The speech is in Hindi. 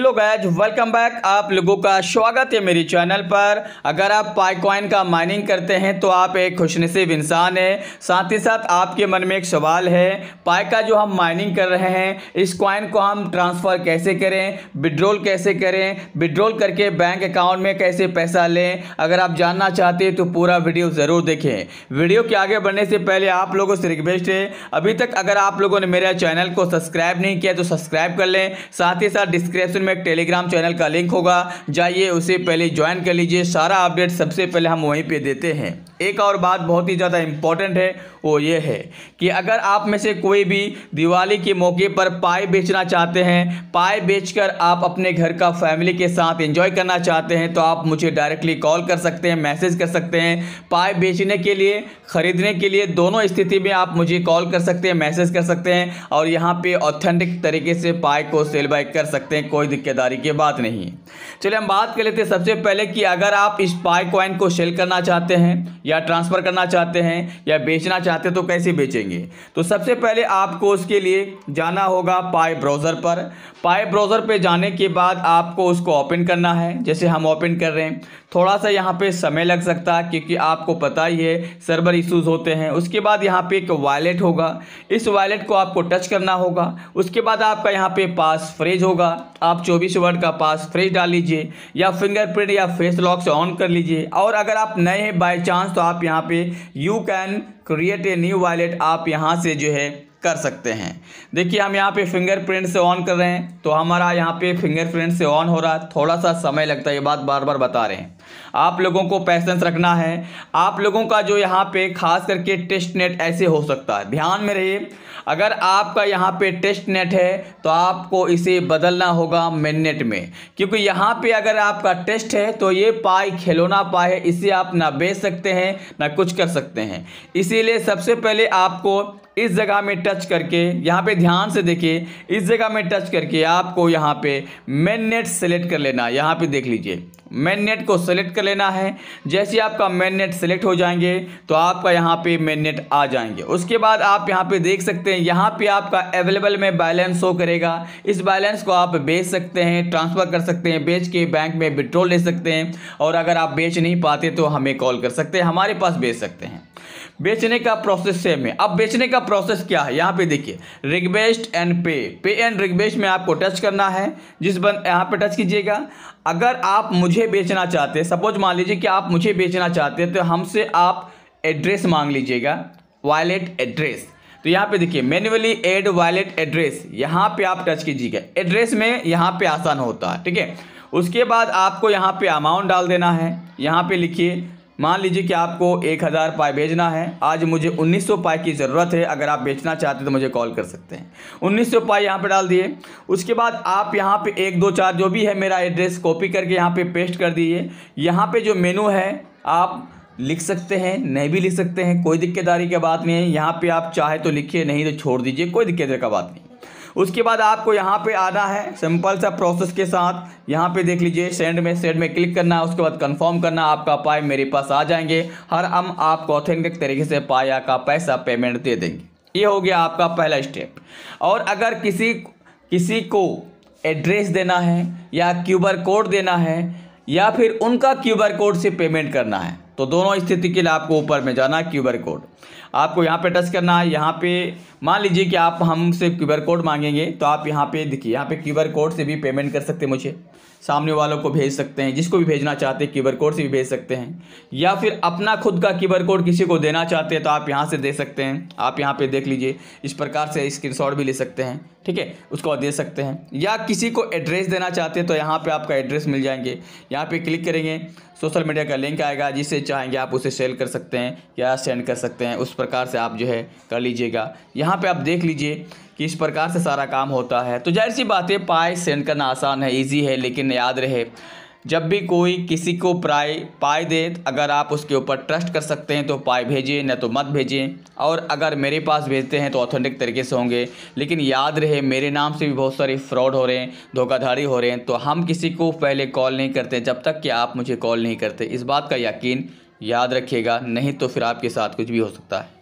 हेलो गैज वेलकम बैक आप लोगों का स्वागत है मेरे चैनल पर अगर आप पाइकॉइन का माइनिंग करते हैं तो आप एक खुशनसीब इंसान है साथ ही साथ आपके मन में एक सवाल है पाए का जो हम माइनिंग कर रहे हैं इस कॉइन को हम ट्रांसफ़र कैसे करें विड्रॉल कैसे करें विड्रॉल करके बैंक अकाउंट में कैसे पैसा लें अगर आप जानना चाहते हैं तो पूरा वीडियो ज़रूर देखें वीडियो के आगे बढ़ने से पहले आप लोगों से रिक्वेस्ट है अभी तक अगर आप लोगों ने मेरा चैनल को सब्सक्राइब नहीं किया तो सब्सक्राइब कर लें साथ ही साथ डिस्क्रिप्शन में एक टेलीग्राम चैनल का लिंक होगा जाइए उसे पहले ज्वाइन कर लीजिए सारा अपडेट सबसे पहले हम वहीं पर देते हैं एक और बात बहुत ही ज़्यादा इम्पॉर्टेंट है वो ये है कि अगर आप में से कोई भी दिवाली के मौके पर पाए बेचना चाहते हैं पाए बेचकर आप अपने घर का फैमिली के साथ एंजॉय करना चाहते हैं तो आप मुझे डायरेक्टली कॉल कर सकते हैं मैसेज कर सकते हैं पाए बेचने के लिए ख़रीदने के लिए दोनों स्थिति में आप मुझे कॉल कर सकते हैं मैसेज कर सकते हैं और यहाँ पर ऑथेंटिक तरीके से पाए को सेल बाय कर सकते हैं कोई दिक्कतदारी की बात नहीं चलिए हम बात कर लेते हैं सबसे पहले कि अगर आप इस पाए कॉइन को सेल करना चाहते हैं या ट्रांसफ़र करना चाहते हैं या बेचना चाहते हैं तो कैसे बेचेंगे तो सबसे पहले आपको उसके लिए जाना होगा पाए ब्राउज़र पर पाए ब्राउज़र पे जाने के बाद आपको उसको ओपन करना है जैसे हम ओपन कर रहे हैं थोड़ा सा यहाँ पे समय लग सकता है क्योंकि आपको पता ही है सर्वर इश्यूज़ होते हैं उसके बाद यहाँ पे एक वॉलेट होगा इस वॉलेट को आपको टच करना होगा उसके बाद आपका यहाँ पे पास फ्रेज होगा आप चौबीस वर्ड का पास फ्रेज डाल लीजिए या फिंगरप्रिंट या फेस लॉक से ऑन कर लीजिए और अगर आप नए हैं बाई चांस तो आप यहाँ पे you can create a new wallet आप यहाँ से जो है कर सकते हैं देखिए हम यहाँ पे फिंगरप्रिंट से ऑन कर रहे हैं तो हमारा यहाँ पे फिंगरप्रिंट से ऑन हो रहा है थोड़ा सा समय लगता है ये बात बार बार बता रहे हैं आप लोगों को पैसेंस रखना है आप लोगों का जो यहाँ पे खास करके टेस्ट नेट ऐसे हो सकता है ध्यान में रहिए अगर आपका यहाँ पे टेस्ट नेट है तो आपको इसे बदलना होगा मेन नेट में क्योंकि यहाँ पे अगर आपका टेस्ट है तो ये पाई खिलौना पाए है इसे आप ना बेच सकते हैं ना कुछ कर सकते हैं इसीलिए सबसे पहले आपको इस जगह में टच करके यहाँ पे ध्यान से देखिए इस जगह में टच करके आपको यहाँ पे मेन नेट सेलेक्ट कर लेना यहाँ पे देख लीजिए मेन नेट को सेलेक्ट कर लेना है जैसे आपका मेन नेट सेलेक्ट हो जाएंगे तो आपका यहाँ पे मेन नेट आ जाएंगे उसके बाद आप यहाँ पे देख सकते हैं यहाँ पे आपका अवेलेबल में बैलेंस शो करेगा इस बैलेंस को आप बेच सकते हैं ट्रांसफ़र कर सकते हैं बेच के बैंक में विड्रॉल ले सकते हैं और अगर आप बेच नहीं पाते तो हमें कॉल कर सकते हैं हमारे पास बेच सकते हैं बेचने का प्रोसेस सेम है अब बेचने का प्रोसेस क्या है यहाँ पे देखिए रिक्वेस्ट एंड पे पे एंड रिक्वेस्ट में आपको टच करना है जिस बन यहाँ पे टच कीजिएगा अगर आप मुझे बेचना चाहते हैं सपोज मान लीजिए कि आप मुझे बेचना चाहते हैं तो हमसे आप एड्रेस मांग लीजिएगा वॉलेट एड्रेस तो यहाँ पे देखिए मैनुअली एड वॉलेट एड्रेस यहाँ पे आप टच कीजिएगा एड्रेस में यहाँ पे आसान होता है ठीक है उसके बाद आपको यहाँ पे अमाउंट डाल देना है यहाँ पे लिखिए मान लीजिए कि आपको एक हज़ार पाए भेजना है आज मुझे उन्नीस सौ पाए की ज़रूरत है अगर आप बेचना चाहते तो मुझे कॉल कर सकते हैं उन्नीस सौ पाए यहाँ पे डाल दिए उसके बाद आप यहाँ पे एक दो चार जो भी है मेरा एड्रेस कॉपी करके यहाँ पे पेस्ट कर दीजिए यहाँ पे जो मेनू है आप लिख सकते हैं नहीं भी लिख सकते हैं कोई दिक्कतदारी की बात नहीं है यहाँ पर आप चाहे तो लिखिए नहीं तो छोड़ दीजिए कोई दिक्कत का बात नहीं उसके बाद आपको यहाँ पे आना है सिंपल सा प्रोसेस के साथ यहाँ पे देख लीजिए सेंड में सेंड में क्लिक करना है उसके बाद कंफर्म करना आपका पाए मेरे पास आ जाएंगे हर हम आपको ऑथेंटिक तरीके से पाया का पैसा पेमेंट दे देंगे ये हो गया आपका पहला स्टेप और अगर किसी किसी को एड्रेस देना है या क्यूबर कोड देना है या फिर उनका क्यूबर कोड से पेमेंट करना है तो दोनों स्थिति के लिए आपको ऊपर में जाना क्यू आर कोड आपको यहाँ पे टच करना है यहाँ पे मान लीजिए कि आप हमसे क्यू आर कोड मांगेंगे तो आप यहाँ पे देखिए यहाँ पे क्यू आर कोड से भी पेमेंट कर सकते हैं मुझे सामने वालों को भेज सकते हैं जिसको भी भेजना चाहते हैं क्यू आर कोड से भी भेज सकते हैं या फिर अपना खुद का क्यू आर कोड किसी को देना चाहते हैं तो आप यहाँ से दे सकते हैं आप यहाँ पे देख लीजिए इस प्रकार से शॉट भी ले सकते हैं ठीक है उसको दे सकते हैं या किसी को एड्रेस देना चाहते हैं तो यहाँ पर आपका एड्रेस मिल जाएंगे यहाँ पर क्लिक करेंगे सोशल मीडिया का लिंक आएगा जिससे चाहेंगे आप उसे सेल कर सकते हैं या सेंड कर सकते हैं उस प्रकार से आप जो है कर लीजिएगा यहाँ पे आप देख लीजिए कि इस प्रकार से सारा काम होता है तो जाहिर सी बात है पाए सेंड करना आसान है ईजी है लेकिन याद रहे जब भी कोई किसी को प्राय पाए दे अगर आप उसके ऊपर ट्रस्ट कर सकते हैं तो पाए भेजिए न तो मत भेजें और अगर मेरे पास भेजते हैं तो ऑथेंटिक तरीके से होंगे लेकिन याद रहे मेरे नाम से भी बहुत सारे फ्रॉड हो रहे हैं धोखाधड़ी हो रहे हैं तो हम किसी को पहले कॉल नहीं करते जब तक कि आप मुझे कॉल नहीं करते इस बात का यकीन याद रखिएगा नहीं तो फिर आपके साथ कुछ भी हो सकता है